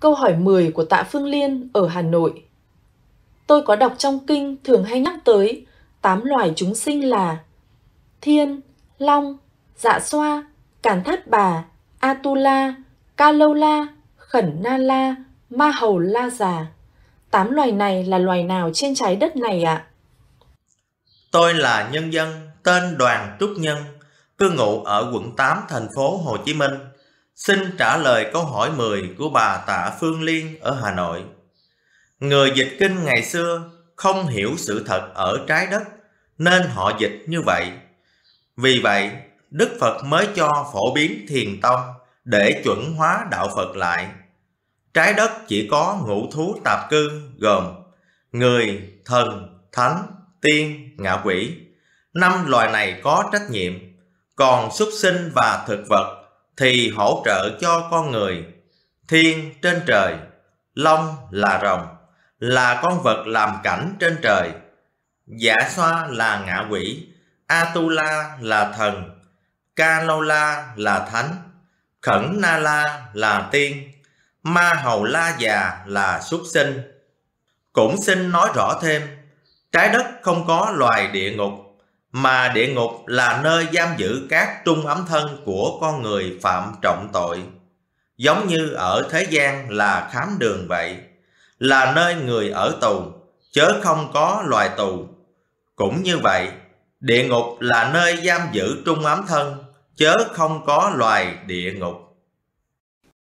Câu hỏi 10 của Tạ Phương Liên ở Hà Nội. Tôi có đọc trong kinh thường hay nhắc tới tám loài chúng sinh là Thiên, Long, Dạ Xoa, Cản Thát Bà, Atula, Ca Lâu La, Khẩn Na La, Ma Hầu La Già. Tám loài này là loài nào trên trái đất này ạ? À? Tôi là nhân dân tên Đoàn Túc Nhân, cư ngụ ở quận 8 thành phố Hồ Chí Minh – xin trả lời câu hỏi 10 của bà Tạ Phương Liên ở Hà Nội. Người dịch kinh ngày xưa không hiểu sự thật ở trái đất nên họ dịch như vậy. Vì vậy, Đức Phật mới cho phổ biến thiền tông để chuẩn hóa đạo Phật lại. Trái đất chỉ có ngũ thú tạp cư gồm người, thần, thánh, tiên, ngạ quỷ. Năm loài này có trách nhiệm, còn súc sinh và thực vật thì hỗ trợ cho con người. Thiên trên trời, long là rồng, là con vật làm cảnh trên trời. Giả dạ xoa là ngạ quỷ, Atula là thần, Kalola là thánh, Khẩn Na La là tiên, Ma Hầu La Già là súc sinh. Cũng xin nói rõ thêm, trái đất không có loài địa ngục mà địa ngục là nơi giam giữ các trung ấm thân của con người phạm trọng tội. Giống như ở thế gian là khám đường vậy, là nơi người ở tù, chớ không có loài tù. Cũng như vậy, địa ngục là nơi giam giữ trung ấm thân, chớ không có loài địa ngục.